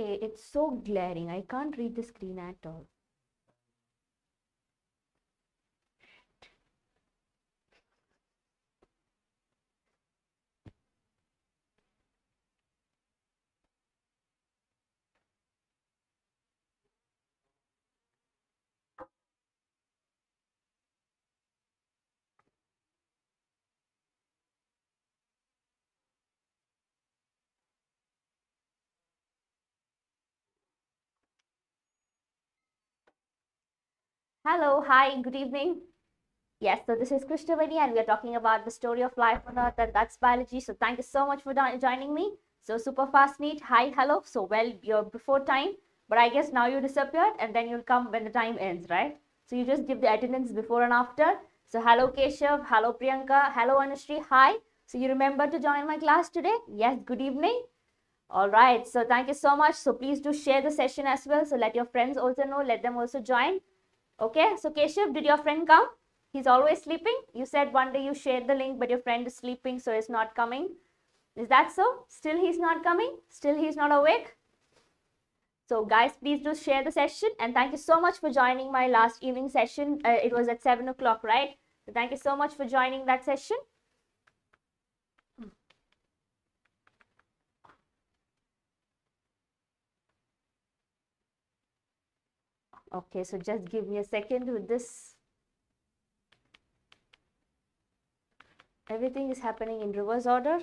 Eh, it's so glaring. I can't read the screen at all. Hello, hi, good evening. Yes, so this is Krishnavani and we are talking about the story of life on earth and that's biology. So thank you so much for joining me. So super fast, neat, hi, hello. So well, you're before time, but I guess now you disappeared and then you'll come when the time ends, right? So you just give the attendance before and after. So hello Keshav, hello Priyanka, hello Anushri, hi. So you remember to join my class today? Yes, good evening. All right, so thank you so much. So please do share the session as well. So let your friends also know, let them also join. Okay, so Keshav, did your friend come? He's always sleeping. You said one day you shared the link, but your friend is sleeping, so he's not coming. Is that so? Still he's not coming? Still he's not awake? So guys, please do share the session and thank you so much for joining my last evening session. Uh, it was at 7 o'clock, right? So thank you so much for joining that session. Okay, so just give me a second with this. Everything is happening in reverse order.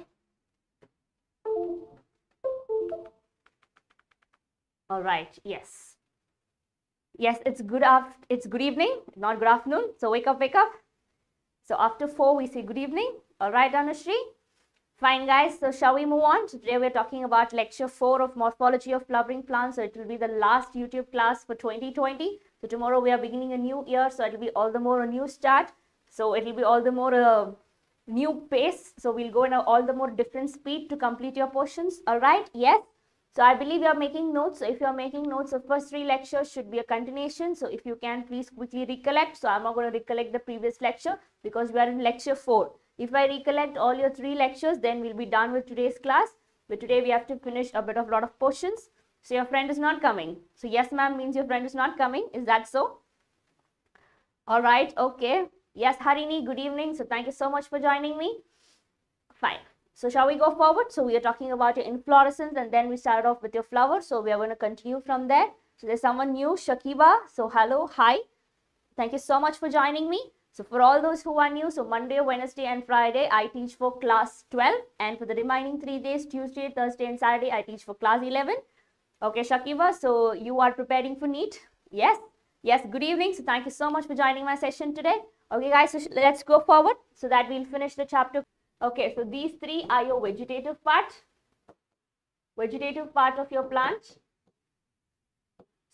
All right, yes. Yes, it's good after, it's good evening, not good afternoon. So wake up, wake up. So after four, we say good evening. All right, Anushree. Fine guys, so shall we move on? Today we're talking about lecture 4 of morphology of flowering plants. So it will be the last YouTube class for 2020. So tomorrow we are beginning a new year. So it will be all the more a new start. So it will be all the more a new pace. So we'll go in a, all the more different speed to complete your portions. All right. Yes. So I believe you are making notes. So if you are making notes, the first three lectures should be a continuation. So if you can please quickly recollect. So I'm not going to recollect the previous lecture because we are in lecture 4. If I recollect all your three lectures, then we'll be done with today's class. But today we have to finish a bit of lot of portions. So your friend is not coming. So yes ma'am means your friend is not coming. Is that so? All right. Okay. Yes Harini, good evening. So thank you so much for joining me. Fine. So shall we go forward? So we are talking about your inflorescence and then we started off with your flower. So we are going to continue from there. So there's someone new, Shakiba. So hello, hi. Thank you so much for joining me. So for all those who are new, so Monday, Wednesday and Friday, I teach for class 12. And for the remaining three days, Tuesday, Thursday and Saturday, I teach for class 11. Okay, Shakiba, so you are preparing for NEET? Yes. Yes, good evening. So thank you so much for joining my session today. Okay, guys, so let's go forward so that we'll finish the chapter. Okay, so these three are your vegetative part, vegetative part of your plant.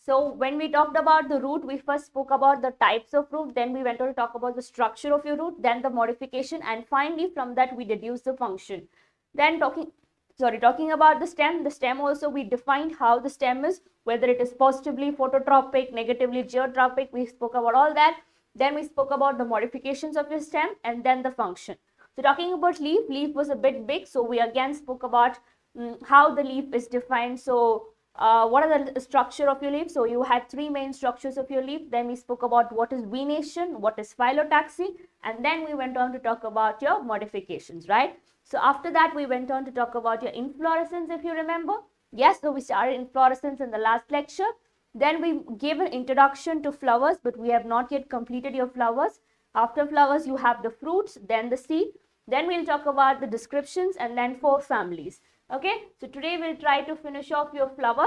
So when we talked about the root, we first spoke about the types of root, then we went on to talk about the structure of your root, then the modification, and finally from that we deduced the function. Then talking, sorry, talking about the stem, the stem also we defined how the stem is, whether it is positively phototropic, negatively geotropic, we spoke about all that. Then we spoke about the modifications of your stem and then the function. So talking about leaf, leaf was a bit big, so we again spoke about um, how the leaf is defined. So uh, what are the structure of your leaf? So you had three main structures of your leaf. Then we spoke about what is venation, what is phyllotaxy, and then we went on to talk about your modifications, right? So after that, we went on to talk about your inflorescence, if you remember. Yes, so we started inflorescence in the last lecture. Then we gave an introduction to flowers, but we have not yet completed your flowers. After flowers, you have the fruits, then the seed. Then we'll talk about the descriptions and then four families okay so today we'll try to finish off your flower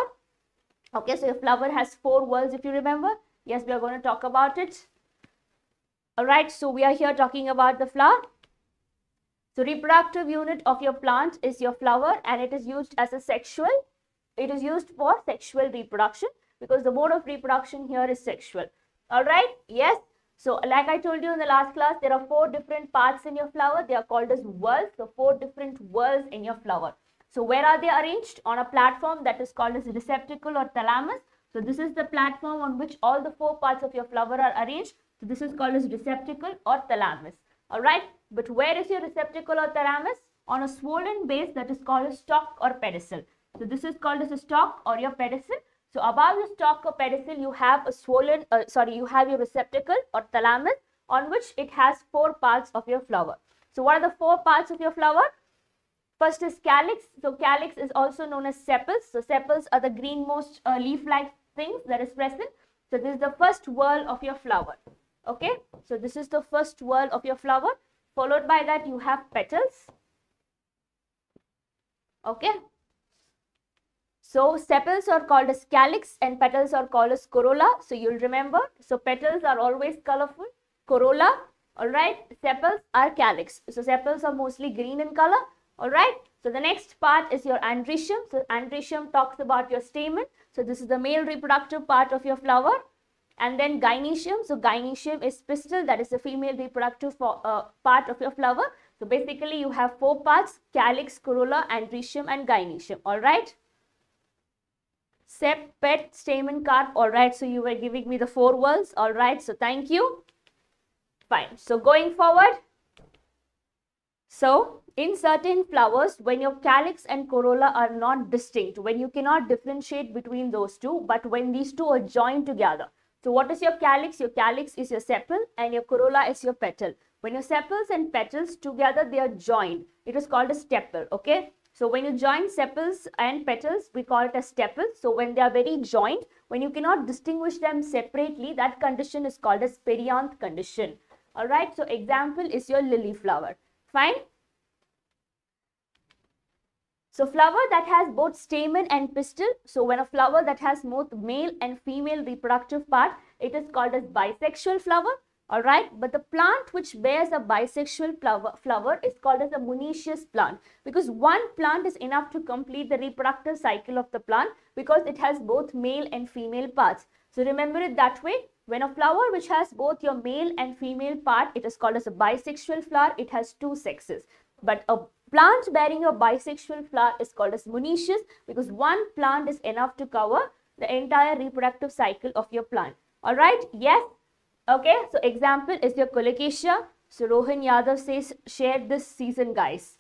okay so your flower has four worlds if you remember yes we are going to talk about it all right so we are here talking about the flower so reproductive unit of your plant is your flower and it is used as a sexual it is used for sexual reproduction because the mode of reproduction here is sexual all right yes so like I told you in the last class, there are four different parts in your flower. They are called as whorls. So four different whorls in your flower. So where are they arranged? On a platform that is called as receptacle or thalamus. So this is the platform on which all the four parts of your flower are arranged. So this is called as receptacle or thalamus. Alright, but where is your receptacle or thalamus? On a swollen base that is called a stalk or pedicel. So this is called as a stalk or your pedicel. So above the stalk or pedicel, you have a swollen, uh, sorry, you have your receptacle or thalamus on which it has four parts of your flower. So what are the four parts of your flower? First is calyx. So calyx is also known as sepals. So sepals are the greenmost uh, leaf-like things that is present. So this is the first whorl of your flower. Okay. So this is the first whorl of your flower. Followed by that you have petals. Okay. So sepals are called as calyx and petals are called as corolla. So you'll remember. So petals are always colorful. Corolla. Alright. Sepals are calyx. So sepals are mostly green in color all right so the next part is your antricium so antricium talks about your stamen so this is the male reproductive part of your flower and then gynecium so gynecium is pistil that is the female reproductive for, uh, part of your flower so basically you have four parts calyx corolla antricium and gynecium all right sep pet stamen carp all right so you were giving me the four words all right so thank you fine so going forward so in certain flowers, when your calyx and corolla are not distinct, when you cannot differentiate between those two, but when these two are joined together. So what is your calyx? Your calyx is your sepal and your corolla is your petal. When your sepals and petals together, they are joined. It is called a sepal, okay? So when you join sepals and petals, we call it a sepal. So when they are very joined, when you cannot distinguish them separately, that condition is called a perianth condition. Alright, so example is your lily flower. Fine. So flower that has both stamen and pistil. So when a flower that has both male and female reproductive part, it is called as bisexual flower. All right. But the plant which bears a bisexual flower, flower is called as a monoecious plant because one plant is enough to complete the reproductive cycle of the plant because it has both male and female parts. So remember it that way. When a flower which has both your male and female part, it is called as a bisexual flower. It has two sexes. But a Plant bearing a bisexual flower is called as monoecious because one plant is enough to cover the entire reproductive cycle of your plant. All right? Yes. Okay. So example is your colocasia. So Rohan Yadav says share this season, guys.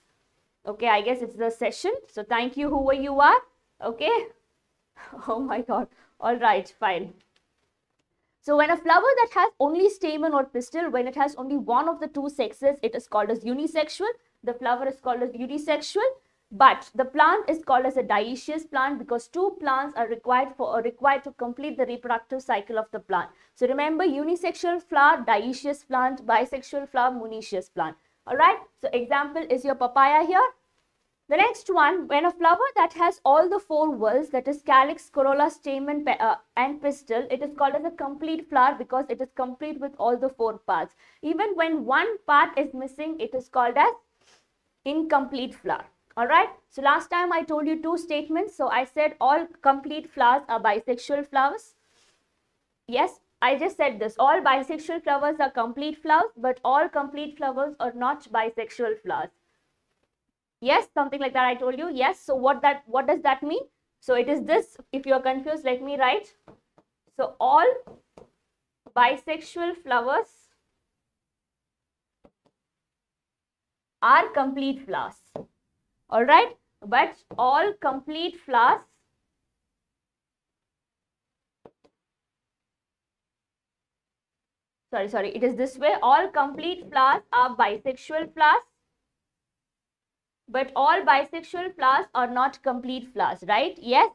Okay. I guess it's the session. So thank you whoever you are. Okay. Oh my God. All right. Fine. So when a flower that has only stamen or pistil, when it has only one of the two sexes, it is called as unisexual the flower is called as unisexual but the plant is called as a dioecious plant because two plants are required for required to complete the reproductive cycle of the plant. So remember unisexual flower, dioecious plant, bisexual flower, monoecious plant. Alright, so example is your papaya here. The next one, when a flower that has all the four whorls, that is calyx, corolla, stamen, uh, and pistil, it is called as a complete flower because it is complete with all the four parts. Even when one part is missing, it is called as incomplete flower. Alright, so last time I told you two statements. So I said all complete flowers are bisexual flowers. Yes, I just said this. All bisexual flowers are complete flowers, but all complete flowers are not bisexual flowers. Yes, something like that I told you. Yes, so what that what does that mean? So it is this. If you are confused, let me write. So all bisexual flowers are complete flowers. Alright, but all complete flowers sorry sorry it is this way all complete flowers are bisexual flowers but all bisexual flowers are not complete flowers right yes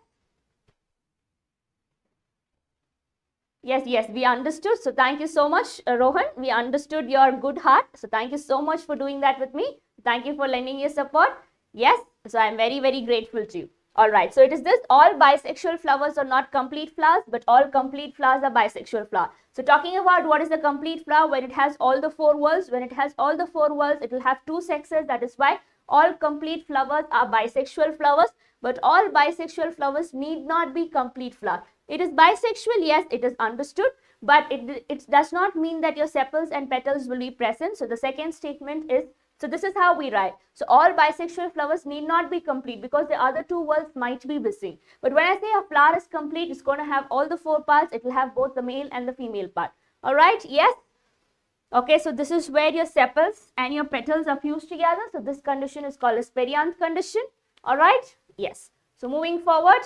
Yes, yes, we understood. So thank you so much, uh, Rohan. We understood your good heart. So thank you so much for doing that with me. Thank you for lending your support. Yes, so I'm very, very grateful to you. All right, so it is this all bisexual flowers are not complete flowers, but all complete flowers are bisexual flower. So talking about what is the complete flower, when it has all the four worlds, when it has all the four worlds, it will have two sexes. That is why all complete flowers are bisexual flowers, but all bisexual flowers need not be complete flower. It is bisexual, yes, it is understood, but it, it does not mean that your sepals and petals will be present. So the second statement is, so this is how we write. So all bisexual flowers need not be complete because the other two words might be missing. But when I say a flower is complete, it's going to have all the four parts. It will have both the male and the female part. All right, yes. Okay, so this is where your sepals and your petals are fused together. So this condition is called a perianth condition. All right, yes. So moving forward,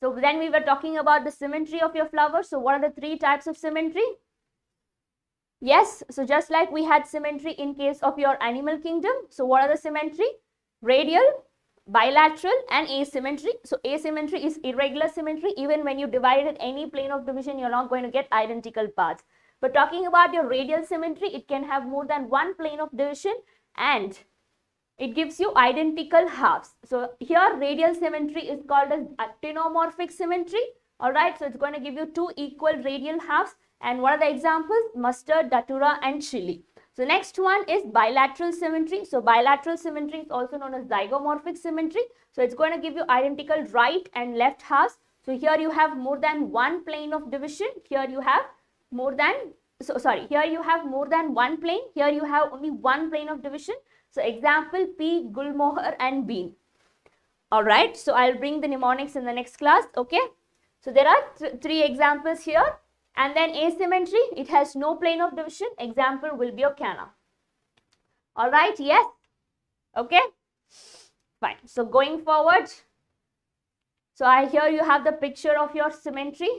so then we were talking about the symmetry of your flower. So what are the three types of symmetry? Yes, so just like we had symmetry in case of your animal kingdom. So what are the symmetry? Radial, bilateral and asymmetry. So asymmetry is irregular symmetry. Even when you divide it any plane of division, you're not going to get identical parts. But talking about your radial symmetry, it can have more than one plane of division and it gives you identical halves. So here radial symmetry is called as actinomorphic symmetry. Alright, so it's going to give you two equal radial halves. And what are the examples? Mustard, datura and chili. So next one is bilateral symmetry. So bilateral symmetry is also known as zygomorphic symmetry. So it's going to give you identical right and left halves. So here you have more than one plane of division. Here you have more than, so sorry, here you have more than one plane. Here you have only one plane of division. So example P, Gulmohar and Bean. Alright, so I'll bring the mnemonics in the next class. Okay, so there are th three examples here. And then asymmetry, it has no plane of division. Example will be Okana. Alright, yes. Okay, fine. So going forward, so I here you have the picture of your symmetry.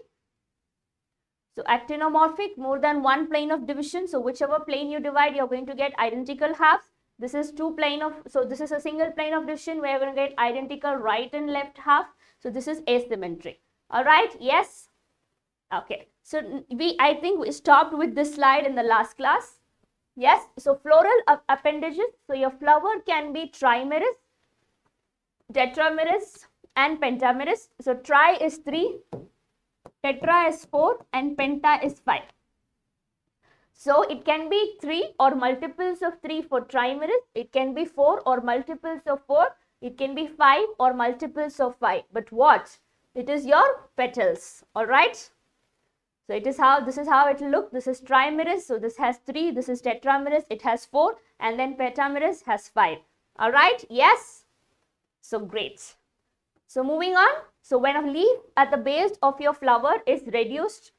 So actinomorphic, more than one plane of division. So whichever plane you divide, you're going to get identical halves. This is two plane of, so this is a single plane of division where we're going to get identical right and left half. So this is asymmetric. All right. Yes. Okay. So we, I think we stopped with this slide in the last class. Yes. So floral appendages. So your flower can be trimerous, tetramerous and pentamerous. So tri is 3, tetra is 4 and penta is 5. So it can be 3 or multiples of 3 for trimeres. It can be 4 or multiples of 4. It can be 5 or multiples of 5. But what? It is your petals. Alright? So it is how, this is how it will look. This is trimeres. So this has 3. This is tetramerase. It has 4. And then pentamerase has 5. Alright? Yes? So great. So moving on. So when a leaf at the base of your flower is reduced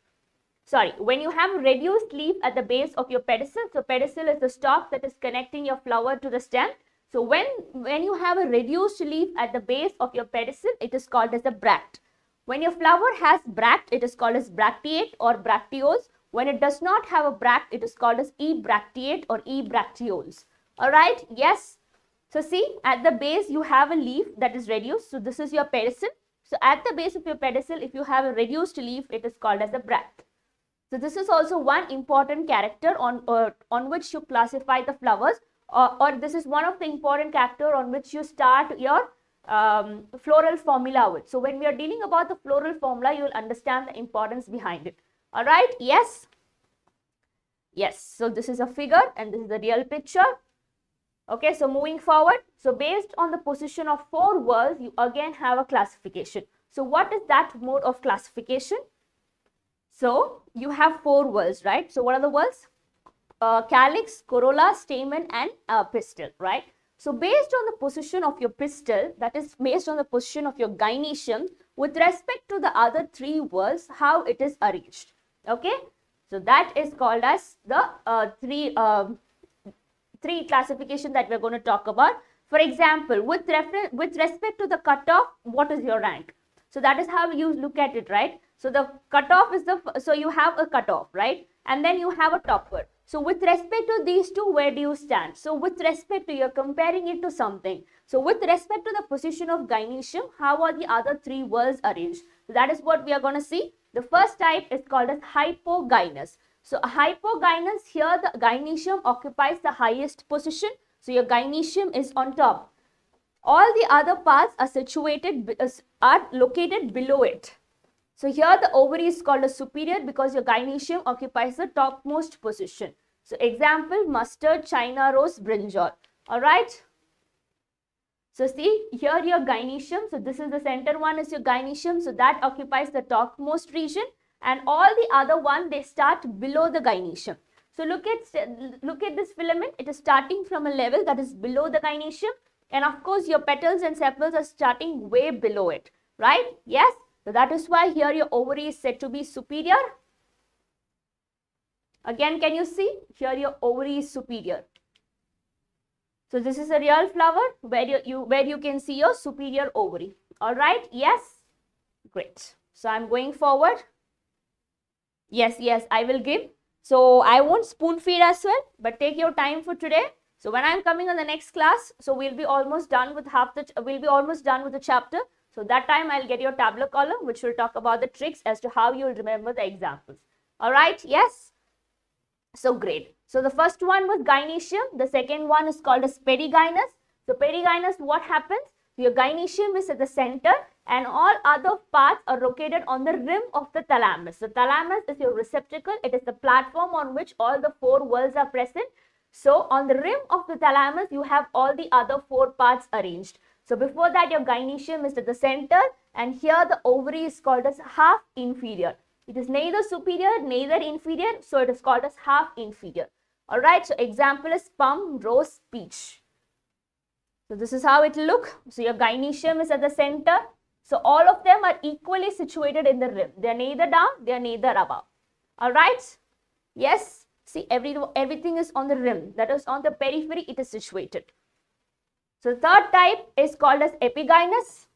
sorry, when you have a reduced leaf at the base of your pedicel, so pedicel is the stalk that is connecting your flower to the stem. So when, when you have a reduced leaf at the base of your pedicel, it is called as a bract. When your flower has bract, it is called as bracteate or bracteoles. When it does not have a bract, it is called as e-bracteate or e-bracteoles. Alright, yes. So see, at the base you have a leaf that is reduced. So this is your pedicel. So at the base of your pedicel, if you have a reduced leaf, it is called as a bract. So this is also one important character on, uh, on which you classify the flowers or, or, this is one of the important character on which you start your um, floral formula with. So when we are dealing about the floral formula, you will understand the importance behind it. All right. Yes. Yes. So this is a figure and this is the real picture. Okay. So moving forward. So based on the position of four words, you again have a classification. So what is that mode of classification? So you have four whorls, right? So what are the whorls? Uh, calyx, corolla, stamen and uh, pistil, right? So based on the position of your pistil, that is based on the position of your gynoecium, with respect to the other three whorls, how it is arranged, okay? So that is called as the uh, three, um, three classification that we're going to talk about. For example, with, with respect to the cutoff, what is your rank? So that is how you look at it, right? So the cutoff is the, so you have a cutoff, right? And then you have a topper. So with respect to these two, where do you stand? So with respect to, you're comparing it to something. So with respect to the position of gynecium, how are the other three worlds arranged? So that is what we are going to see. The first type is called as hypogynous. So hypogynous, here the gynecium occupies the highest position. So your gynecium is on top. All the other parts are situated, uh, are located below it. So here the ovary is called a superior because your gynecium occupies the topmost position. So example, mustard, china rose, brinjal. All right. So see here your gynecium. So this is the center one is your gynecium. So that occupies the topmost region and all the other one they start below the gynecium. So look at look at this filament. It is starting from a level that is below the gynecium and of course your petals and sepals are starting way below it. Right? Yes. So that is why here your ovary is said to be superior. Again, can you see? Here your ovary is superior. So this is a real flower where you, you where you can see your superior ovary. All right. Yes. Great. So I'm going forward. Yes, yes, I will give. So I won't spoon feed as well, but take your time for today. So when I'm coming on the next class, so we'll be almost done with half the, we'll be almost done with the chapter. So that time I'll get your Tableau column, which will talk about the tricks as to how you'll remember the examples. All right, yes? So great. So the first one was gynecium. The second one is called as perigynous. So perigynous, what happens? Your gynecium is at the center and all other parts are located on the rim of the thalamus. So thalamus is your receptacle. It is the platform on which all the four worlds are present. So on the rim of the thalamus, you have all the other four parts arranged. So before that, your gynecium is at the center and here the ovary is called as half inferior. It is neither superior, neither inferior, so it is called as half inferior. Alright, so example is plum, rose, peach. So this is how it will look. So your gynecium is at the center. So all of them are equally situated in the rim. They are neither down, they are neither above. Alright, yes, see every, everything is on the rim. That is on the periphery, it is situated. So third type is called as epigynous.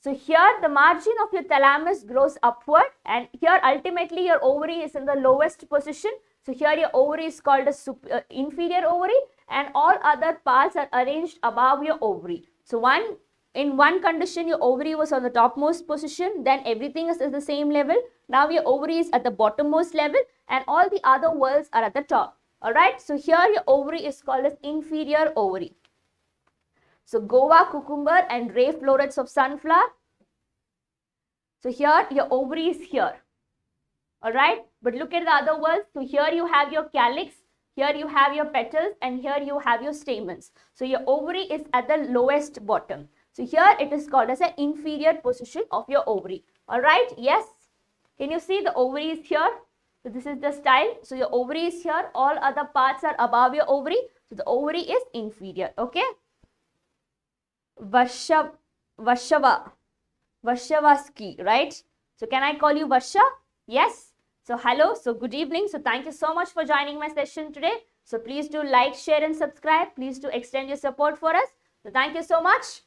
So here the margin of your thalamus grows upward and here ultimately your ovary is in the lowest position. So here your ovary is called as uh, inferior ovary and all other parts are arranged above your ovary. So one in one condition your ovary was on the topmost position then everything is at the same level. Now your ovary is at the bottommost level and all the other whorls are at the top. Alright, so here your ovary is called as inferior ovary. So Goa cucumber and ray florets of sunflower. So here your ovary is here. Alright, but look at the other words. So here you have your calyx, here you have your petals and here you have your stamens. So your ovary is at the lowest bottom. So here it is called as an inferior position of your ovary. Alright, yes. Can you see the ovary is here? So this is the style. So your ovary is here. All other parts are above your ovary. So the ovary is inferior. Okay. Varsha, Varshava, Varshavaski, right? So can I call you Varsha? Yes. So hello, so good evening. So thank you so much for joining my session today. So please do like, share and subscribe. Please do extend your support for us. So thank you so much.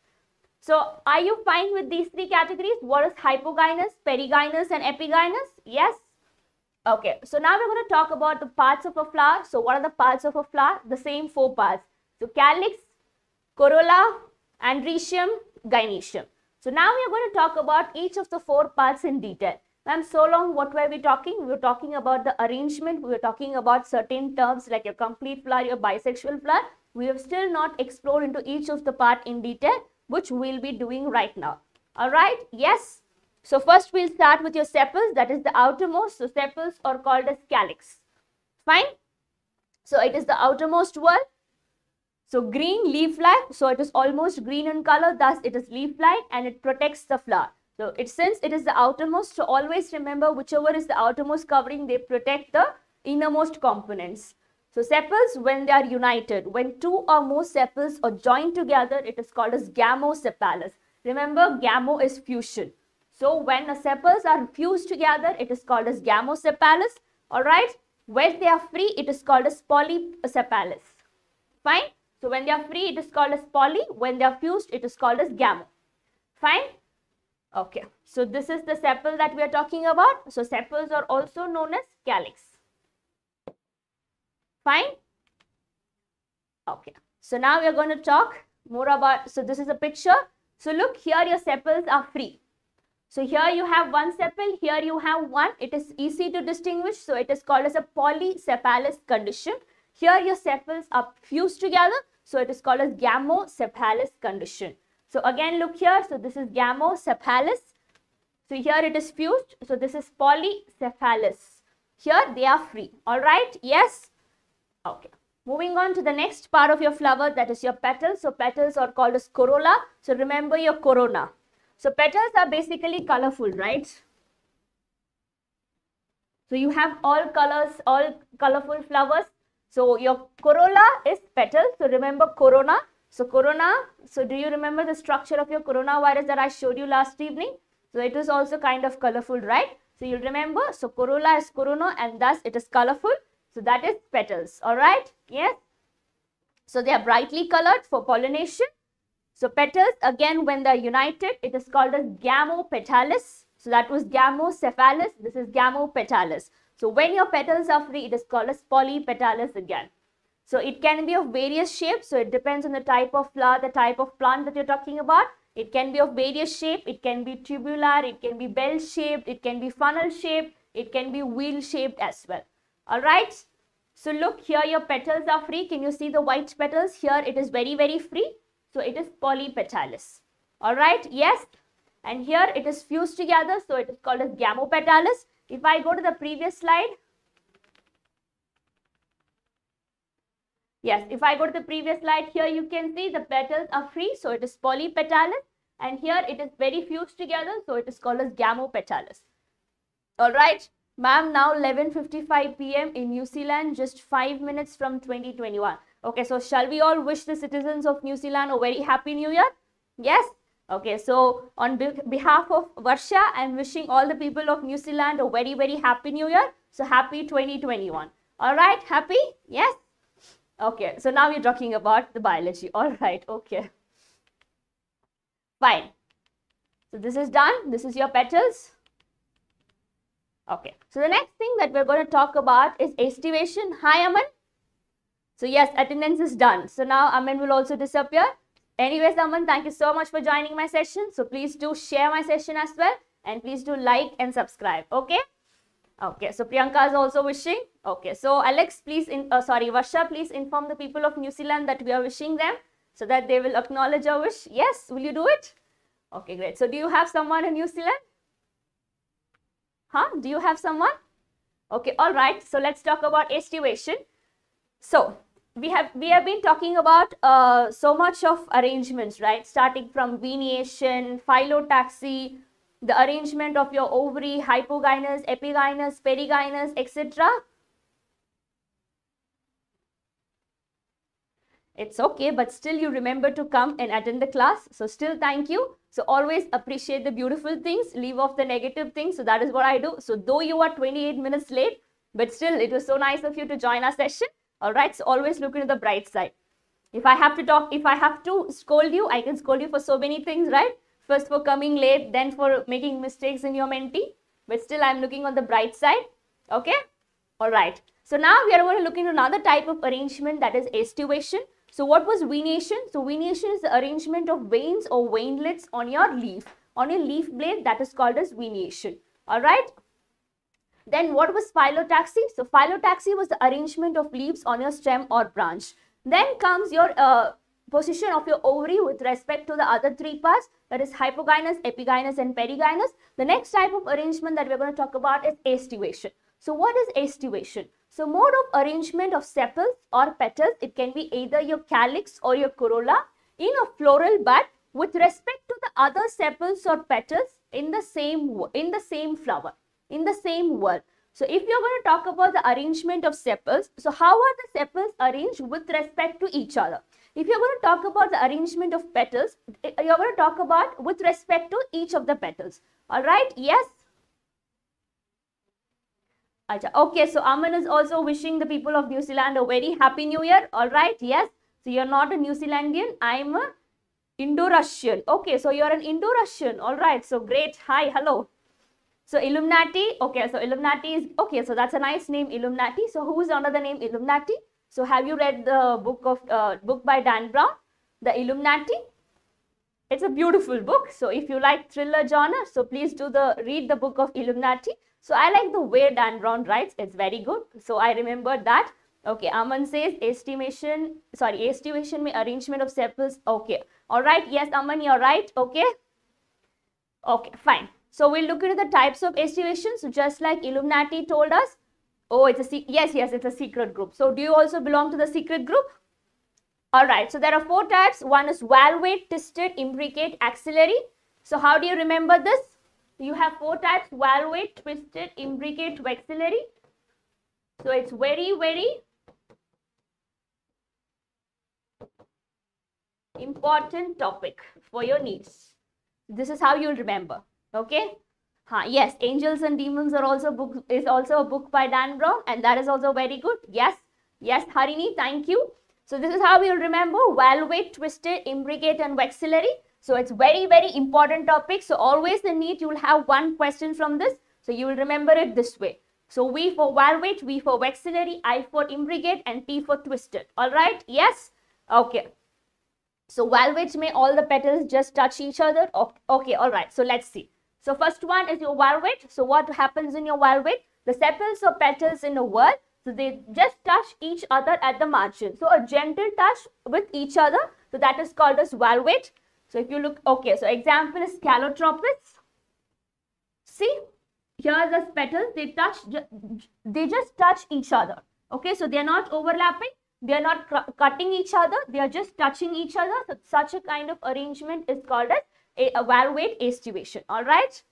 So are you fine with these three categories? What is hypogynous, perigynous and epigynous? Yes. Okay, so now we're going to talk about the parts of a flower. So what are the parts of a flower? The same four parts. So calyx, corolla, and retium, gynecium. So now we are going to talk about each of the four parts in detail. Ma'am, so long, what were we talking? We were talking about the arrangement. We were talking about certain terms like your complete flower, your bisexual flower. We have still not explored into each of the part in detail, which we'll be doing right now. All right? Yes? So first we'll start with your sepals, that is the outermost. So sepals are called as calyx. Fine? So it is the outermost one. So green leaf-like, so it is almost green in color, thus it is leaf-like and it protects the flower. So it since it is the outermost, so always remember whichever is the outermost covering, they protect the innermost components. So sepals, when they are united, when two or more sepals are joined together, it is called as gamosepalus. Remember, gamo is fusion. So when the sepals are fused together, it is called as gamosepalus. Alright, when they are free, it is called as polysepalus. Fine. So when they are free, it is called as poly. When they are fused, it is called as gamma. Fine? Okay. So this is the sepal that we are talking about. So sepals are also known as calyx. Fine? Okay. So now we are going to talk more about, so this is a picture. So look here, your sepals are free. So here you have one sepal, here you have one. It is easy to distinguish. So it is called as a polycephalous condition. Here your sepals are fused together. So it is called as gamosepalus condition. So again look here. So this is gamosepalus. So here it is fused. So this is polycephalus. Here they are free. All right. Yes. Okay. Moving on to the next part of your flower that is your petals. So petals are called as corolla. So remember your corona. So petals are basically colorful, right? So you have all colors, all colorful flowers so your corolla is petal. So remember corona. So corona, so do you remember the structure of your coronavirus that I showed you last evening? So it was also kind of colorful, right? So you'll remember, so corolla is corona and thus it is colorful. So that is petals, all right? Yes. So they are brightly colored for pollination. So petals, again, when they're united, it is called as gamopetalis. So that was gamocephalus. This is gamopetalus. So when your petals are free, it is called as polypetalous again. So it can be of various shapes. So it depends on the type of flower, the type of plant that you're talking about. It can be of various shape. It can be tubular. It can be bell shaped. It can be funnel shaped. It can be wheel shaped as well. All right. So look here, your petals are free. Can you see the white petals? Here it is very, very free. So it is polypetalous. All right. Yes. And here it is fused together. So it is called as gamopetalous. If I go to the previous slide, yes, if I go to the previous slide, here you can see the petals are free, so it is polypetalous. And here it is very fused together, so it is called as gamopetalous. All right, ma'am, now 11.55 p.m. in New Zealand, just 5 minutes from 2021. Okay, so shall we all wish the citizens of New Zealand a very happy new year? Yes? Okay, so on be behalf of Varsha, I'm wishing all the people of New Zealand a very, very happy new year. So happy 2021. All right, happy? Yes? Okay, so now we're talking about the biology. All right, okay. Fine. So this is done. This is your petals. Okay, so the next thing that we're going to talk about is estivation. Hi, Aman. So yes, attendance is done. So now Aman will also disappear. Anyways, Daman, thank you so much for joining my session. So please do share my session as well. And please do like and subscribe. Okay? Okay, so Priyanka is also wishing. Okay, so Alex, please, in, uh, sorry, Varsha, please inform the people of New Zealand that we are wishing them so that they will acknowledge our wish. Yes, will you do it? Okay, great. So do you have someone in New Zealand? Huh? Do you have someone? Okay, all right. So let's talk about estimation. So we have we have been talking about uh, so much of arrangements, right? Starting from veniation, phyllotaxy, the arrangement of your ovary, hypogynous, epigynous, perigynous, etc. It's okay, but still you remember to come and attend the class. So still thank you. So always appreciate the beautiful things, leave off the negative things. So that is what I do. So though you are 28 minutes late, but still it was so nice of you to join our session all right so always look into the bright side if i have to talk if i have to scold you i can scold you for so many things right first for coming late then for making mistakes in your mentee but still i'm looking on the bright side okay all right so now we are going to look into another type of arrangement that is estivation. so what was venation so venation is the arrangement of veins or veinlets on your leaf on your leaf blade that is called as venation all right then what was phyllotaxy? So phyllotaxy was the arrangement of leaves on your stem or branch. Then comes your uh, position of your ovary with respect to the other three parts that is hypogynous, epigynous and perigynous. The next type of arrangement that we're going to talk about is aestivation. So what is aestivation? So mode of arrangement of sepals or petals, it can be either your calyx or your corolla in a floral bud with respect to the other sepals or petals in the same in the same flower in the same world. So if you're going to talk about the arrangement of sepals, so how are the sepals arranged with respect to each other? If you're going to talk about the arrangement of petals, eh, eh, you're going to talk about with respect to each of the petals. All right, yes. Okay, so Aman is also wishing the people of New Zealand a very happy new year. All right, yes. So you're not a New Zealandian, I'm a Indo-Russian. Okay, so you're an Indo-Russian. All right, so great. Hi, hello. So Illuminati, okay, so Illuminati is, okay, so that's a nice name, Illuminati. So who is under the name Illuminati? So have you read the book of, uh, book by Dan Brown, The Illuminati? It's a beautiful book. So if you like thriller genre, so please do the, read the book of Illuminati. So I like the way Dan Brown writes, it's very good. So I remember that. Okay, Aman says estimation, sorry, estimation arrangement of sepals. Okay, all right, yes, Aman, you're right. Okay, okay, fine. So we'll look into the types of estimations, just like Illuminati told us. Oh, it's a, secret. yes, yes, it's a secret group. So do you also belong to the secret group? All right, so there are four types. One is valvate, twisted, imbricate, axillary. So how do you remember this? You have four types, valvate, twisted, imbricate, axillary. So it's very, very important topic for your needs. This is how you'll remember. Okay. Huh, yes, Angels and Demons are also book is also a book by Dan Brown, and that is also very good. Yes, yes, Harini, thank you. So this is how we'll remember valvate, twisted, imbricate, and vexillary. So it's very, very important topic. So always the need you'll have one question from this. So you will remember it this way. So V for valvate, V for vexillary, I for imbricate, and T for twisted. All right, yes, okay. So valvate may all the petals just touch each other. Okay, okay all right. So let's see. So first one is your valvate. So what happens in your valvate? The sepals or petals in a word, so they just touch each other at the margin. So a gentle touch with each other. So that is called as valvate. So if you look, okay, so example is calotropis. See, here the petals, they touch, they just touch each other. Okay, so they are not overlapping. They are not cutting each other. They are just touching each other. So such a kind of arrangement is called as evaluate a situation. All right.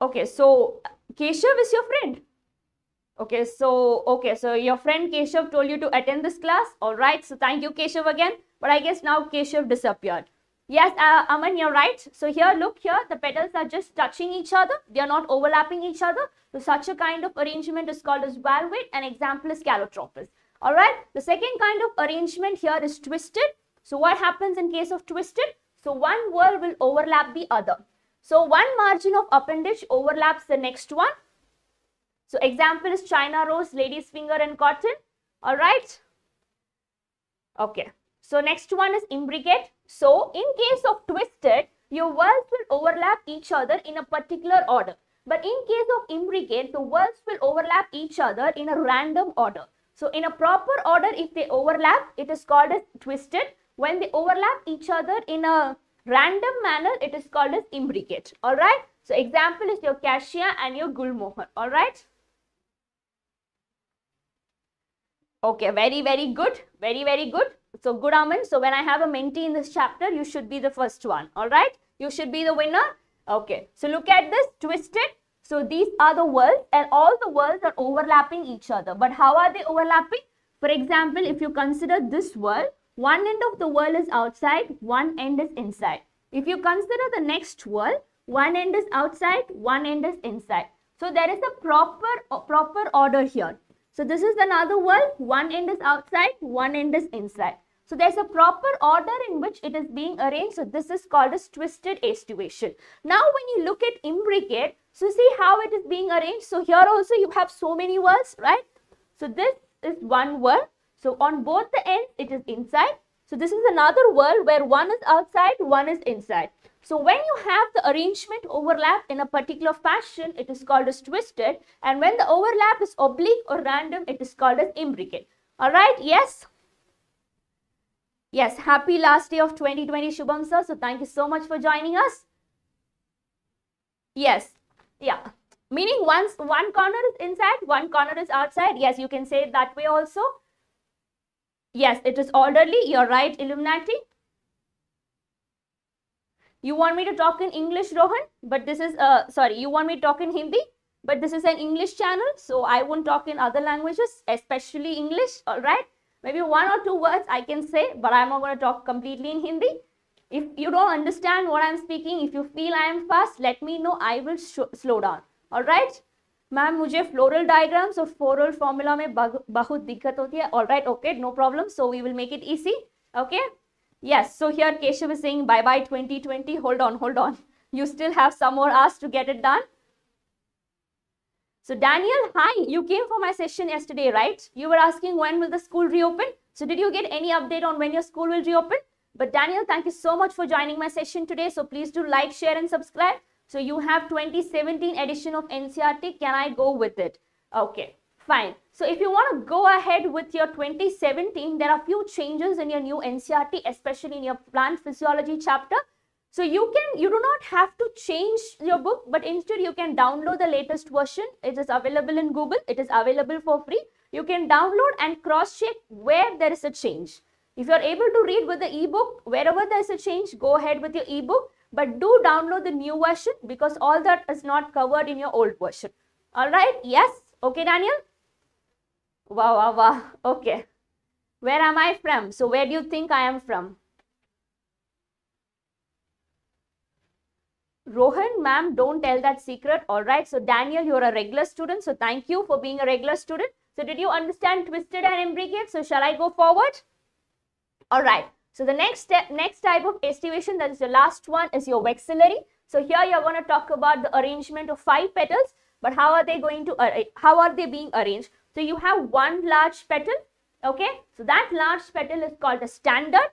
Okay, so Keshav is your friend. Okay, so okay, so your friend Keshav told you to attend this class. All right, so thank you Keshav again. But I guess now Keshav disappeared. Yes, uh, Aman, you're right. So here, look here, the petals are just touching each other. They are not overlapping each other. So such a kind of arrangement is called as valvate. An example is calotropis. All right. The second kind of arrangement here is twisted. So what happens in case of twisted? So one whorl will overlap the other. So one margin of appendage overlaps the next one. So example is China rose, lady's finger and cotton. All right. Okay. So next one is imbricate. So, in case of twisted, your words will overlap each other in a particular order. But in case of imbricate, the words will overlap each other in a random order. So, in a proper order, if they overlap, it is called as twisted. When they overlap each other in a random manner, it is called as imbricate. Alright? So, example is your cassia and your gulmohar. Alright? Okay, very, very good. Very, very good. So good Amen. So when I have a mentee in this chapter, you should be the first one. All right. You should be the winner. Okay. So look at this. Twist it. So these are the worlds and all the worlds are overlapping each other. But how are they overlapping? For example, if you consider this world, one end of the world is outside, one end is inside. If you consider the next world, one end is outside, one end is inside. So there is a proper, proper order here. So this is another wall. One end is outside, one end is inside. So there's a proper order in which it is being arranged. So this is called as twisted astuation. Now when you look at imbricate, so see how it is being arranged. So here also you have so many walls, right? So this is one wall. So on both the ends, it is inside. So this is another wall where one is outside, one is inside. So when you have the arrangement overlap in a particular fashion, it is called as twisted. And when the overlap is oblique or random, it is called as imbricate. All right, yes? Yes, happy last day of 2020, Shubham sir. So thank you so much for joining us. Yes, yeah. Meaning once one corner is inside, one corner is outside. Yes, you can say it that way also. Yes, it is orderly. You're right, Illuminati. You want me to talk in English, Rohan? But this is, uh, sorry, you want me to talk in Hindi? But this is an English channel, so I won't talk in other languages, especially English, alright? Maybe one or two words I can say, but I'm not going to talk completely in Hindi. If you don't understand what I'm speaking, if you feel I am fast, let me know. I will slow down. All right? Ma'am floral diagrams or floral formula में बहुत दिक्कत होती है All right, okay, no problem. So we will make it easy. Okay. Yes, so here Keshav is saying bye-bye 2020. Hold on, hold on. You still have some more hours to get it done. So Daniel, hi, you came for my session yesterday, right? You were asking when will the school reopen? So did you get any update on when your school will reopen? But Daniel, thank you so much for joining my session today. So please do like, share and subscribe. So you have 2017 edition of NCRT. Can I go with it? Okay. Fine. So if you want to go ahead with your 2017, there are few changes in your new NCRT, especially in your plant physiology chapter. So you can, you do not have to change your book, but instead you can download the latest version. It is available in Google. It is available for free. You can download and cross-check where there is a change. If you're able to read with the ebook, wherever there's a change, go ahead with your ebook. But do download the new version because all that is not covered in your old version. All right? Yes? Okay, Daniel? Wow, wow, wow. Okay. Where am I from? So where do you think I am from? Rohan, ma'am, don't tell that secret. All right. So Daniel, you're a regular student. So thank you for being a regular student. So did you understand twisted and imbricate? So shall I go forward? All right. So the next step, next type of estivation, that is the last one, is your vexillary. So here you're going to talk about the arrangement of five petals, but how are they going to, uh, how are they being arranged? So you have one large petal. Okay. So that large petal is called a standard.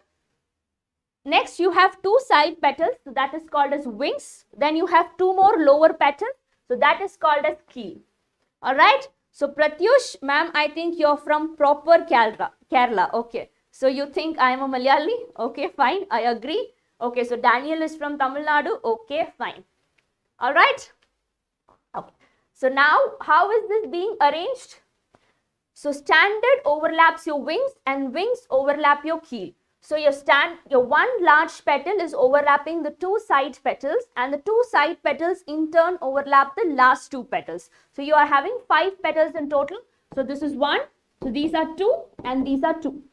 Next, you have two side petals. So that is called as wings. Then you have two more lower petals. So that is called as keel. All right. So Pratyush, ma'am, I think you're from proper Kerala. Kerala. Okay. So you think I am a Malayali? Okay, fine. I agree. Okay. So Daniel is from Tamil Nadu. Okay, fine. All right. Okay. So now, how is this being arranged? So standard overlaps your wings and wings overlap your keel. So your stand, your one large petal is overlapping the two side petals and the two side petals in turn overlap the last two petals. So you are having five petals in total. So this is one. So these are two and these are two.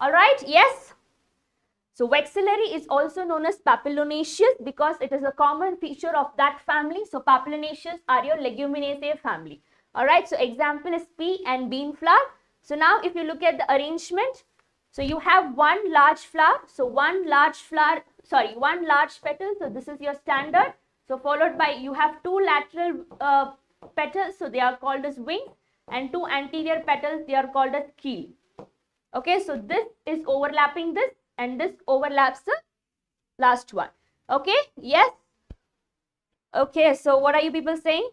All right. Yes. So vexillary is also known as papilionaceous because it is a common feature of that family. So papilionaceous are your leguminaceae family. All right, so example is pea and bean flower. So now if you look at the arrangement, so you have one large flower. So one large flower, sorry, one large petal. So this is your standard. So followed by you have two lateral uh, petals. So they are called as wing and two anterior petals. They are called as keel. Okay, so this is overlapping this and this overlaps the last one. Okay, yes. Okay, so what are you people saying?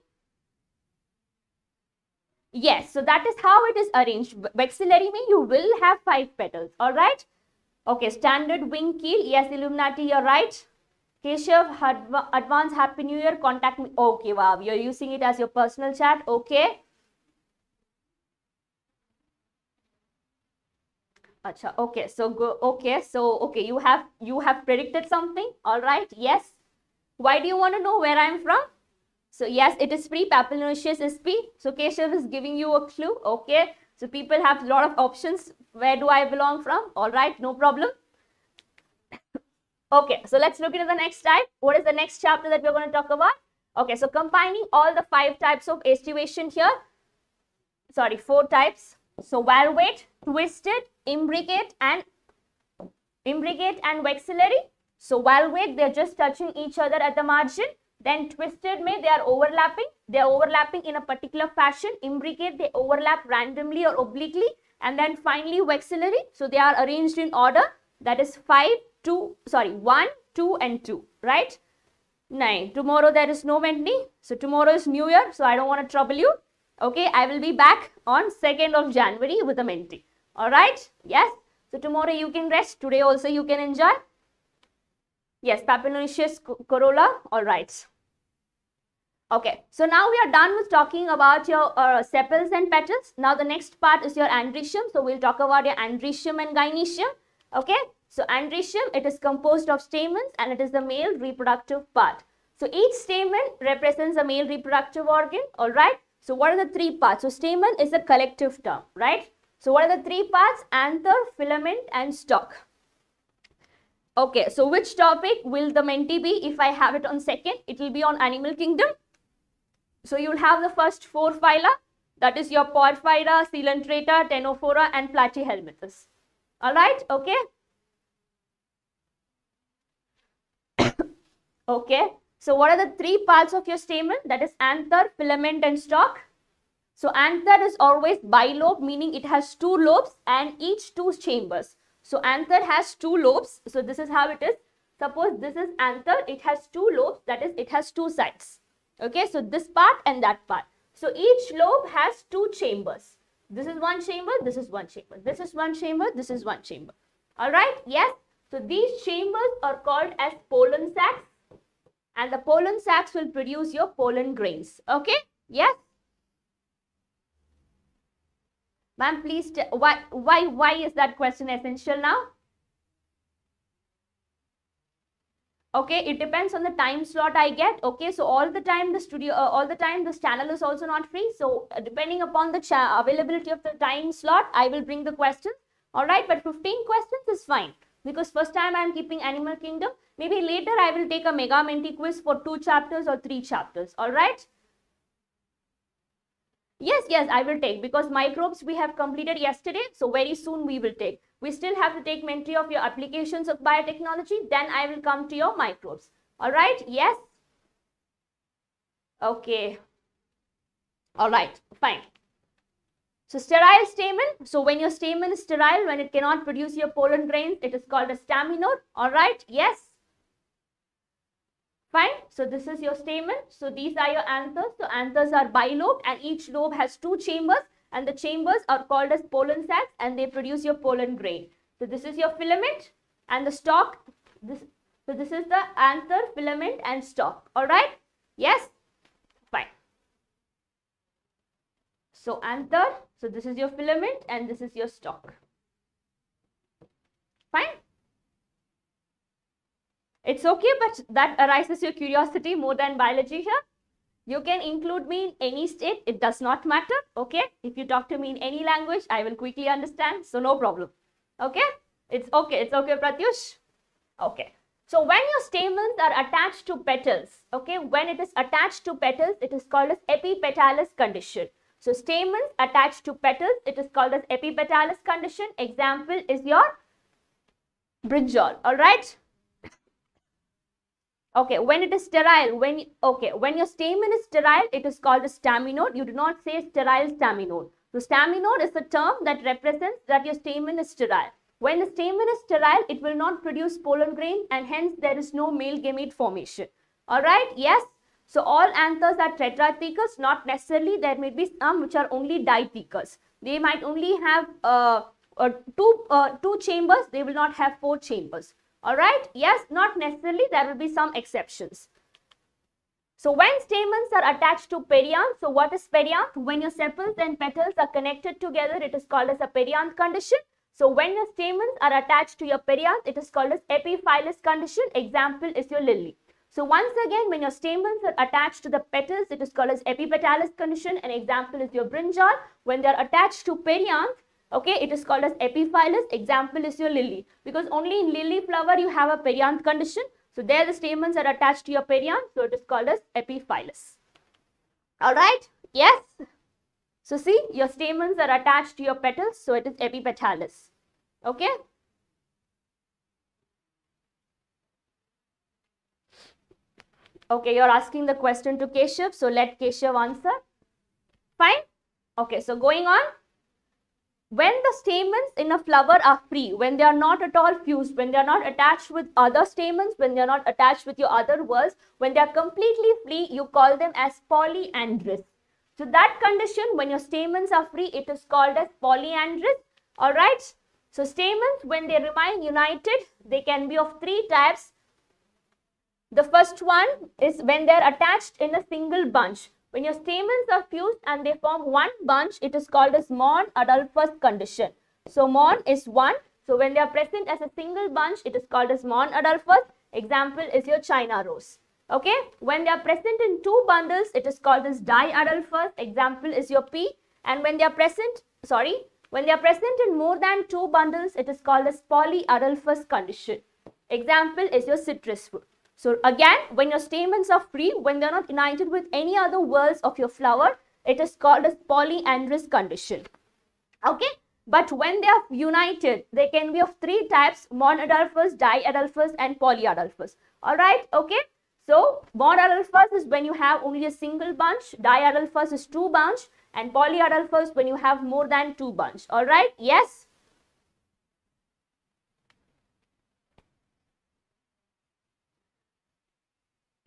Yes, so that is how it is arranged. Vexillary mean you will have five petals, all right? Okay, standard wing keel. Yes, Illuminati, you're right. Keshav, advance happy new year, contact me. Okay, wow, you're using it as your personal chat. Okay. Acha, okay, so go, okay, so, okay, you have, you have predicted something, all right, yes. Why do you want to know where I'm from? So yes, it is pre-papillonaceous SP. So Keshav is giving you a clue. Okay. So people have a lot of options. Where do I belong from? All right. No problem. okay. So let's look into the next type. What is the next chapter that we're going to talk about? Okay. So combining all the five types of astuation here. Sorry, four types. So valvate, twisted, imbricate and imbricate and vexillary. So valvate, they're just touching each other at the margin. Then twisted may, they are overlapping. They are overlapping in a particular fashion. Imbricate, they overlap randomly or obliquely. And then finally vexillary. So they are arranged in order. That is 5, 2, sorry, 1, 2 and 2, right? 9. Tomorrow there is no mentee, So tomorrow is New Year. So I don't want to trouble you. Okay, I will be back on 2nd of January with a mentee. Alright? Yes. So tomorrow you can rest. Today also you can enjoy. Yes, papillonaceous corolla, all right. Okay, so now we are done with talking about your uh, sepals and petals. Now the next part is your andricium. So we'll talk about your andricium and gynecium. Okay, so andricium, it is composed of stamens and it is the male reproductive part. So each stamen represents a male reproductive organ, all right? So what are the three parts? So stamen is a collective term, right? So what are the three parts? Anther, filament and stalk. Okay, so which topic will the mentee be? If I have it on second, it will be on animal kingdom. So you'll have the first four phyla. That is your Porphyra, Coelentrata, Tenophora and Platyhelminthes. Alright, okay. okay, so what are the three parts of your stamen? That is anther, filament and stalk. So anther is always bilobe meaning it has two lobes and each two chambers. So anther has two lobes. So this is how it is. Suppose this is anther. It has two lobes. That is, it has two sides. Okay, so this part and that part. So each lobe has two chambers. This is one chamber. This is one chamber. This is one chamber. This is one chamber. All right, yes. So these chambers are called as pollen sacs. And the pollen sacs will produce your pollen grains. Okay, yes. Ma'am, please, why, why, why is that question essential now? Okay, it depends on the time slot I get. Okay, so all the time the studio, uh, all the time this channel is also not free. So uh, depending upon the availability of the time slot, I will bring the question. All right, but 15 questions is fine because first time I am keeping Animal Kingdom. Maybe later I will take a Mega Menti quiz for two chapters or three chapters. All right. Yes, yes, I will take because microbes we have completed yesterday. So very soon we will take. We still have to take mentally of your applications of biotechnology. Then I will come to your microbes. All right. Yes. Okay. All right. Fine. So sterile stamen. So when your stamen is sterile, when it cannot produce your pollen grains, it is called a staminode. All right. Yes. Fine. So this is your stamen. So these are your anthers. So anthers are bilobed and each lobe has two chambers and the chambers are called as pollen sacs and they produce your pollen grain. So this is your filament and the stalk. This, so this is the anther, filament and stalk. Alright. Yes. Fine. So anther. So this is your filament and this is your stalk. Fine. It's okay, but that arises your curiosity more than biology here. You can include me in any state. It does not matter. Okay. If you talk to me in any language, I will quickly understand. So no problem. Okay. It's okay. It's okay, Pratyush. Okay. So when your stamens are attached to petals, okay, when it is attached to petals, it is called as epipetalous condition. So stamens attached to petals, it is called as epipetalous condition. Example is your brinjal, all right? Okay, when it is sterile, when okay, when your stamen is sterile, it is called a staminode. You do not say sterile staminode. So staminode is a term that represents that your stamen is sterile. When the stamen is sterile, it will not produce pollen grain and hence there is no male gamete formation. Alright, yes. So all anthers are tetrathecous not necessarily. There may be some which are only dithecus. They might only have uh, uh, two, uh, two chambers. They will not have four chambers. All right. Yes, not necessarily. There will be some exceptions. So when stamens are attached to perianth, so what is perianth? When your sepals and petals are connected together, it is called as a perianth condition. So when your stamens are attached to your perianth, it is called as epiphyllous condition. Example is your lily. So once again, when your stamens are attached to the petals, it is called as epipetalous condition. An example is your brinjal. When they are attached to perianth, okay it is called as epiphyllus example is your lily because only in lily flower you have a perianth condition so there the stamens are attached to your perianth so it is called as epiphyllus all right yes so see your stamens are attached to your petals so it is epipetalus okay okay you're asking the question to Keshav so let Keshav answer fine okay so going on when the stamens in a flower are free, when they are not at all fused, when they are not attached with other stamens, when they are not attached with your other whorls, when they are completely free, you call them as polyandrous. So that condition, when your stamens are free, it is called as polyandrous. All right. So stamens, when they remain united, they can be of three types. The first one is when they are attached in a single bunch. When your stamens are fused and they form one bunch, it is called as mon adulterous condition. So mon is one. So when they are present as a single bunch, it is called as mon adulterous Example is your China rose. Okay. When they are present in two bundles, it is called as diadulterous. Example is your pea. And when they are present, sorry, when they are present in more than two bundles, it is called as polyadulterous condition. Example is your citrus fruit. So again, when your stamens are free, when they're not united with any other whorls of your flower, it is called as polyandrous condition. Okay, but when they are united, they can be of three types, monadulphous, diadulphous and polyadulphous. Alright, okay. So monadulphous is when you have only a single bunch, diadulphous is two bunch and polyadulphous when you have more than two bunch. Alright, yes.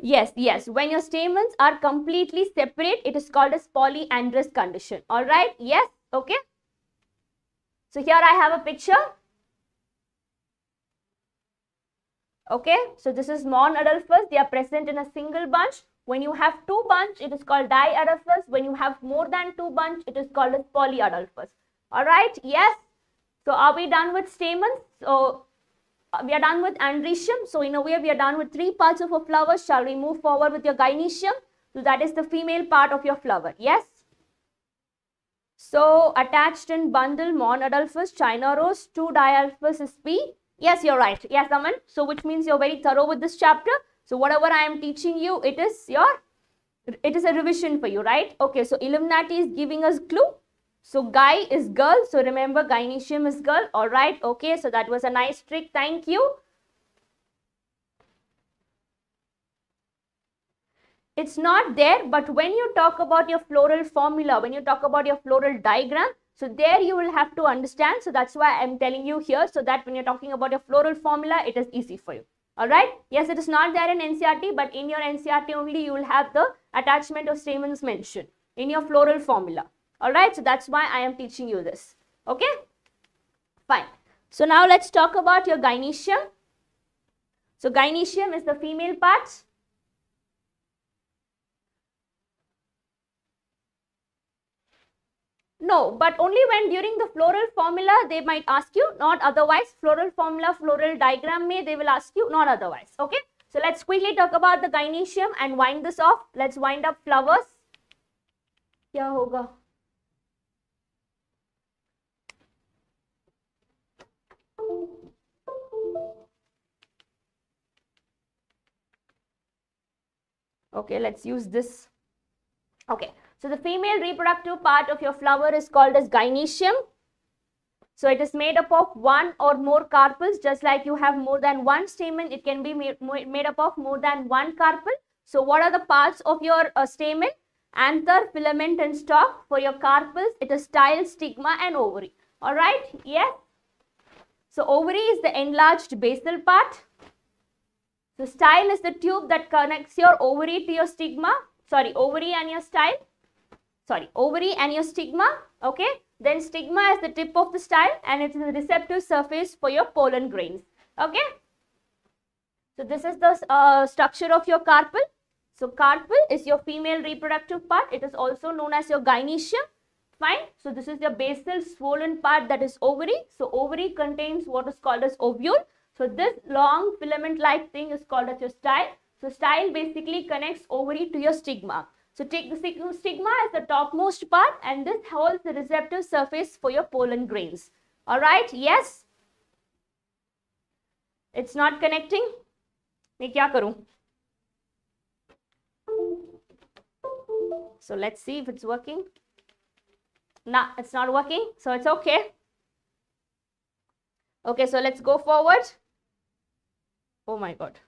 Yes, yes. When your stamens are completely separate, it is called as polyandrous condition. All right. Yes. Okay. So here I have a picture. Okay. So this is monadelphus. They are present in a single bunch. When you have two bunch, it is called diadelphus. When you have more than two bunch, it is called as polyadelphus. All right. Yes. So are we done with stamens? So uh, we are done with andrecium. So in a way, we are done with three parts of a flower. Shall we move forward with your gynecium? So that is the female part of your flower. Yes. So attached in bundle, monadulphus, China rose, two dialphus is P. Yes, you're right. Yes, Aman. So which means you're very thorough with this chapter. So whatever I am teaching you, it is your, it is a revision for you, right? Okay, so Illuminati is giving us clue. So guy is girl. So remember gynecium is girl. All right. Okay. So that was a nice trick. Thank you. It's not there. But when you talk about your floral formula, when you talk about your floral diagram, so there you will have to understand. So that's why I'm telling you here. So that when you're talking about your floral formula, it is easy for you. Alright, yes it is not there in NCRT but in your NCRT only you will have the attachment of stamens mentioned in your floral formula. Alright, so that's why I am teaching you this. Okay? Fine. So now let's talk about your gynecium. So gynecium is the female part. No, but only when during the floral formula they might ask you, not otherwise. Floral formula, floral diagram may they will ask you, not otherwise. Okay. So let's quickly talk about the gynecium and wind this off. Let's wind up flowers. Kya hoga? Okay, let's use this. Okay, so the female reproductive part of your flower is called as gynecium. So it is made up of one or more carpels. Just like you have more than one stamen, it can be made up of more than one carpel. So what are the parts of your uh, stamen? Anther, filament and stalk. For your carpels, it is style, stigma and ovary. Alright, yes. So ovary is the enlarged basal part. The style is the tube that connects your ovary to your stigma. Sorry, ovary and your style. Sorry, ovary and your stigma. Okay. Then stigma is the tip of the style and it's the receptive surface for your pollen grains. Okay. So this is the uh, structure of your carpel. So carpel is your female reproductive part. It is also known as your gynecium. Fine. So this is your basal swollen part that is ovary. So ovary contains what is called as ovule. So this long filament-like thing is called a style. So style basically connects ovary to your stigma. So take the stigma as the topmost part and this holds the receptive surface for your pollen grains. Alright, yes? It's not connecting. So let's see if it's working. Nah, it's not working. So it's okay. Okay, so let's go forward oh my god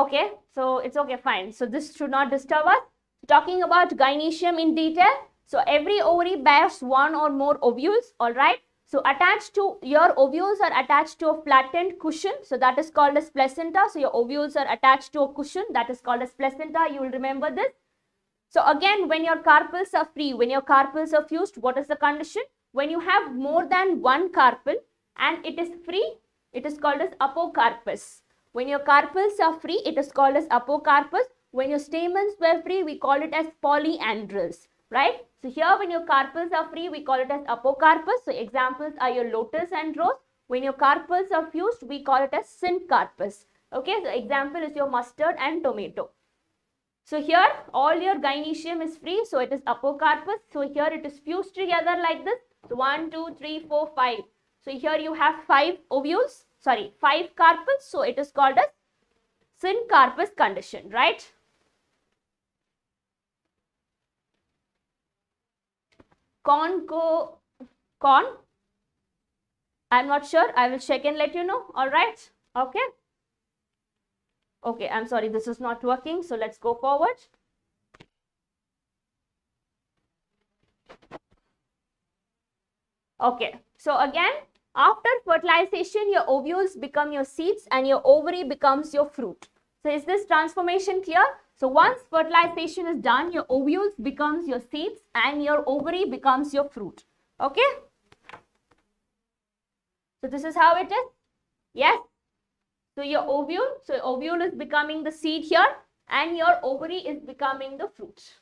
okay so it's okay fine so this should not disturb us talking about gynecium in detail so every ovary bears one or more ovules all right so attached to your ovules are attached to a flattened cushion so that is called as placenta so your ovules are attached to a cushion that is called as placenta you will remember this so again, when your carpels are free, when your carpels are fused, what is the condition? When you have more than one carpel and it is free, it is called as apocarpus. When your carpels are free, it is called as apocarpus. When your stamens were free, we call it as polyandrils, right? So here when your carpels are free, we call it as apocarpus. So examples are your lotus and rose. When your carpels are fused, we call it as syncarpus. Okay, so example is your mustard and tomato. So here all your gynecium is free. So it is apocarpus. So here it is fused together like this. So 1, 2, 3, 4, 5. So here you have 5 ovules. Sorry, 5 carpels. So it is called as syncarpus condition, right? Conco, con. I'm not sure. I will check and let you know. All right. Okay. Okay, I'm sorry, this is not working. So let's go forward. Okay, so again, after fertilization, your ovules become your seeds and your ovary becomes your fruit. So is this transformation clear? So once fertilization is done, your ovules becomes your seeds and your ovary becomes your fruit. Okay? So this is how it is. Yes, so your ovule, so ovule is becoming the seed here and your ovary is becoming the fruit.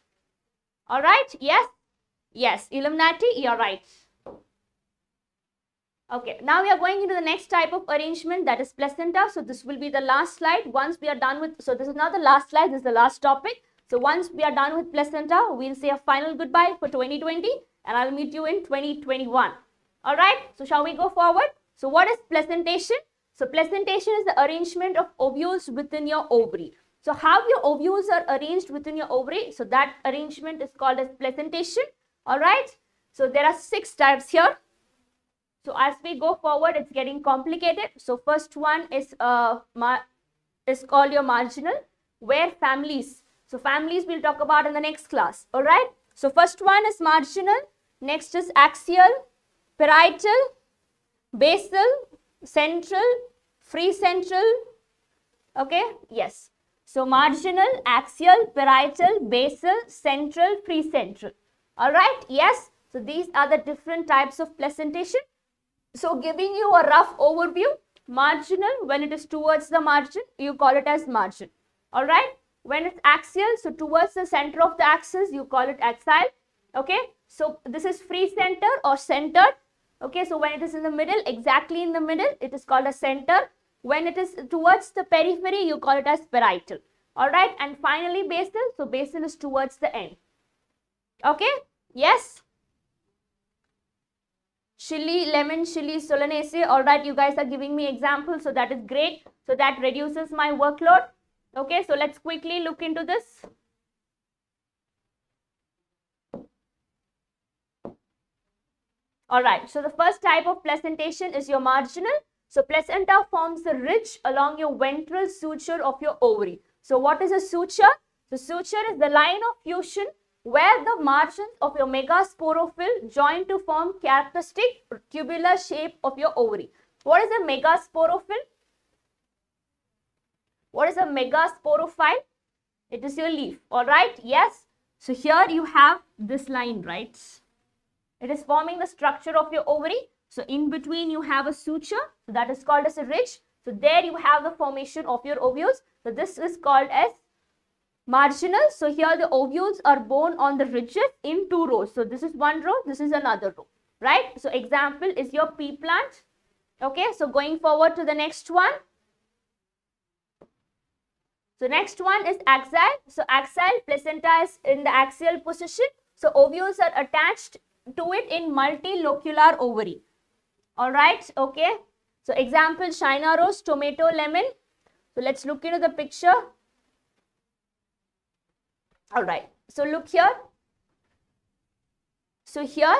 All right? Yes? Yes. Illuminati, you're right. Okay, now we are going into the next type of arrangement that is placenta. So this will be the last slide. Once we are done with, so this is not the last slide, this is the last topic. So once we are done with placenta, we'll say a final goodbye for 2020 and I'll meet you in 2021. All right, so shall we go forward? So what is placentation? So placentation is the arrangement of ovules within your ovary. So how your ovules are arranged within your ovary, so that arrangement is called as placentation, all right? So there are six types here. So as we go forward, it's getting complicated. So first one is, uh, is called your marginal, where families. So families we'll talk about in the next class, all right? So first one is marginal, next is axial, parietal, basal, central, free central, okay, yes. So marginal, axial, parietal, basal, central, free central. All right, yes. So these are the different types of placentation. So giving you a rough overview, marginal, when it is towards the margin, you call it as margin. All right, when it's axial, so towards the center of the axis, you call it axial. Okay, so this is free center or centered Okay, so when it is in the middle, exactly in the middle, it is called a center. When it is towards the periphery, you call it as parietal. Alright, and finally basal. So basal is towards the end. Okay, yes. Chili, lemon, chili, solanaceae. Alright, you guys are giving me examples. So that is great. So that reduces my workload. Okay, so let's quickly look into this. Alright, so the first type of placentation is your marginal. So placenta forms a ridge along your ventral suture of your ovary. So what is a suture? So suture is the line of fusion where the margins of your megasporophyll join to form characteristic tubular shape of your ovary. What is a megasporophyll? What is a megasporophyll? It is your leaf, all right? Yes. So here you have this line, right? It is forming the structure of your ovary. So in between you have a suture. So that is called as a ridge. So there you have the formation of your ovules. So this is called as marginal. So here the ovules are born on the ridges in two rows. So this is one row, this is another row, right? So example is your pea plant. Okay, so going forward to the next one. So next one is axile. So axile placenta is in the axial position. So ovules are attached do it in multilocular ovary. All right, okay. So example, China rose, tomato, lemon. So let's look into the picture. All right, so look here. So here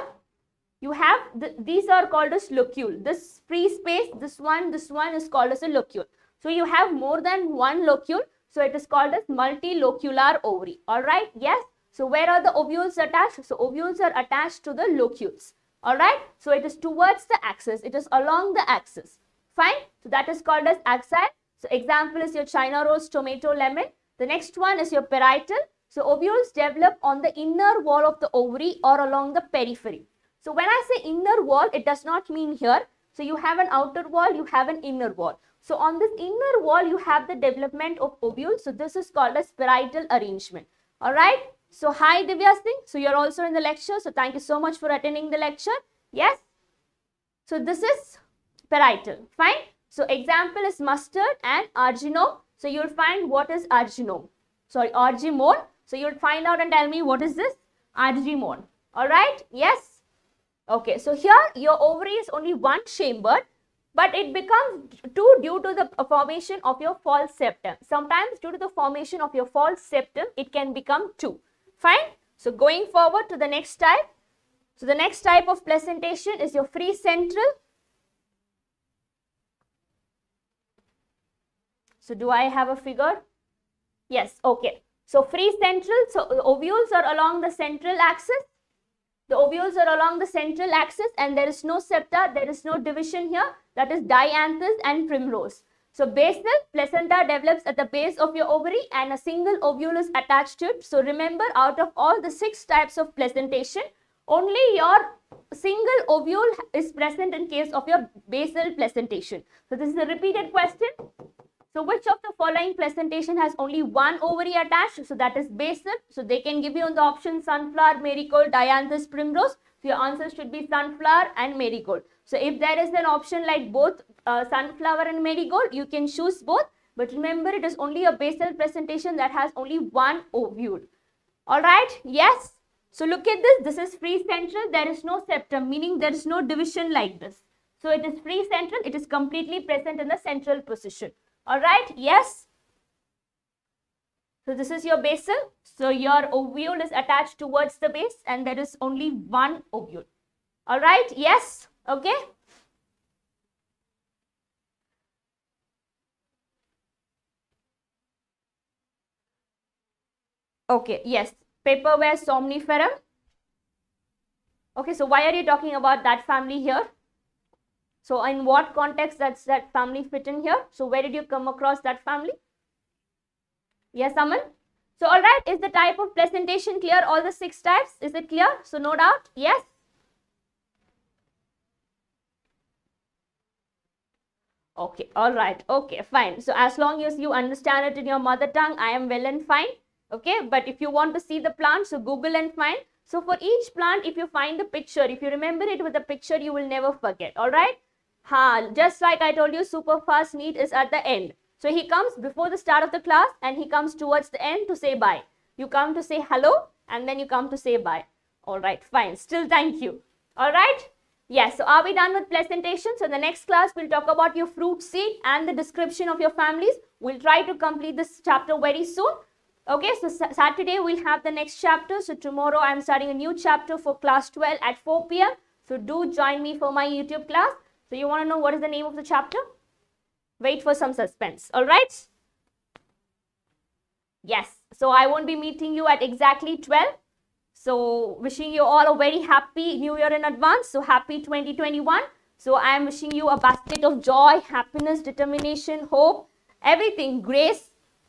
you have, these are called as locule. This free space, this one, this one is called as a locule. So you have more than one locule. So it is called as multilocular ovary. All right, yes. So where are the ovules attached? So ovules are attached to the locules. Alright, so it is towards the axis. It is along the axis. Fine. So that is called as axile. So example is your China rose, tomato, lemon. The next one is your parietal. So ovules develop on the inner wall of the ovary or along the periphery. So when I say inner wall, it does not mean here. So you have an outer wall, you have an inner wall. So on this inner wall, you have the development of ovules. So this is called as parietal arrangement. All right. So hi Divya Singh. So you're also in the lecture. So thank you so much for attending the lecture. Yes. So this is parietal. Fine. So example is mustard and arginine. So you'll find what is arginine. Sorry, argimone. So you'll find out and tell me what is this? Argimone. Alright? Yes. Okay. So here your ovary is only one chambered but it becomes two due to the formation of your false septum. Sometimes due to the formation of your false septum, it can become two. Fine. So going forward to the next type. So the next type of placentation is your free central. So do I have a figure? Yes, okay. So free central, so ovules are along the central axis. The ovules are along the central axis and there is no septa, there is no division here. That is dianthus and primrose. So basal placenta develops at the base of your ovary and a single ovule is attached to it. So remember out of all the six types of placentation, only your single ovule is present in case of your basal placentation. So this is a repeated question. So which of the following placentation has only one ovary attached? So that is basal. So they can give you on the option sunflower, marigold, dianthus, primrose. So your answer should be sunflower and marigold. So if there is an option like both uh, sunflower and marigold, you can choose both. But remember, it is only a basal presentation that has only one ovule. All right, yes. So look at this. This is free central. There is no septum, meaning there is no division like this. So it is free central. It is completely present in the central position. All right, yes. So this is your basal. So your ovule is attached towards the base and there is only one ovule. All right, yes, okay. Okay, yes, paperware somniferum. Okay, so why are you talking about that family here? So in what context does that family fit in here? So where did you come across that family? Yes, Aman? So all right, is the type of presentation clear? All the six types, is it clear? So no doubt, yes. Okay, all right, okay, fine. So as long as you understand it in your mother tongue, I am well and fine okay but if you want to see the plant so google and find so for each plant if you find the picture if you remember it with the picture you will never forget all right ha just like i told you super fast need is at the end so he comes before the start of the class and he comes towards the end to say bye you come to say hello and then you come to say bye all right fine still thank you all right yes so are we done with presentation so the next class we'll talk about your fruit seed and the description of your families we'll try to complete this chapter very soon Okay, so Saturday we'll have the next chapter. So tomorrow I'm starting a new chapter for class 12 at 4 p.m. So do join me for my YouTube class. So you want to know what is the name of the chapter? Wait for some suspense. All right? Yes. So I won't be meeting you at exactly 12. So wishing you all a very happy new year in advance. So happy 2021. So I am wishing you a basket of joy, happiness, determination, hope, everything, grace,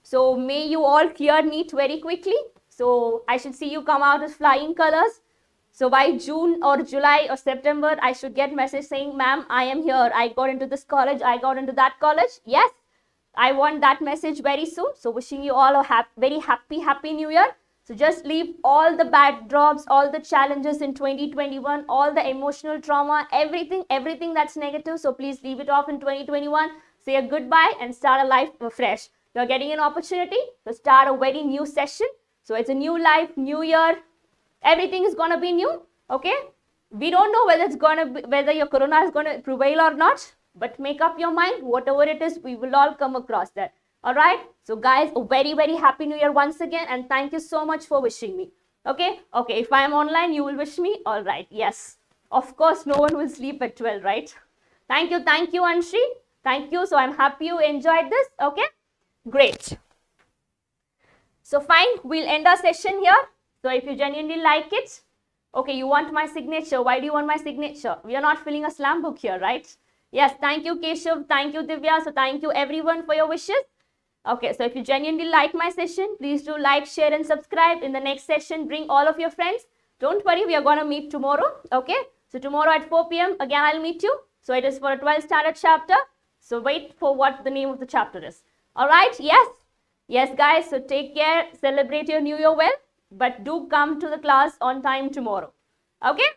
so may you all clear NEET very quickly. So I should see you come out with flying colors. So by June or July or September, I should get message saying, ma'am, I am here. I got into this college. I got into that college. Yes, I want that message very soon. So wishing you all a very happy, happy new year. So just leave all the bad drops, all the challenges in 2021, all the emotional trauma, everything, everything that's negative. So please leave it off in 2021. Say a goodbye and start a life fresh. You're getting an opportunity to start a very new session. So it's a new life, new year. Everything is going to be new. Okay. We don't know whether it's going to be, whether your corona is going to prevail or not. But make up your mind. Whatever it is, we will all come across that. All right. So guys, a very, very happy new year once again. And thank you so much for wishing me. Okay. Okay. If I'm online, you will wish me. All right. Yes. Of course, no one will sleep at 12, right? Thank you. Thank you, Anshri. Thank you. So I'm happy you enjoyed this. Okay. Great. So fine, we'll end our session here. So if you genuinely like it, okay, you want my signature. Why do you want my signature? We are not filling a slam book here, right? Yes, thank you Keshav, thank you Divya. So thank you everyone for your wishes. Okay, so if you genuinely like my session, please do like, share and subscribe. In the next session, bring all of your friends. Don't worry, we are going to meet tomorrow, okay? So tomorrow at 4 p.m. again I'll meet you. So it is for a 12 standard chapter. So wait for what the name of the chapter is. All right. Yes. Yes, guys. So take care. Celebrate your new year well. But do come to the class on time tomorrow. Okay.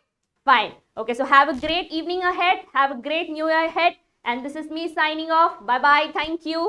Fine. Okay. So have a great evening ahead. Have a great new year ahead. And this is me signing off. Bye-bye. Thank you.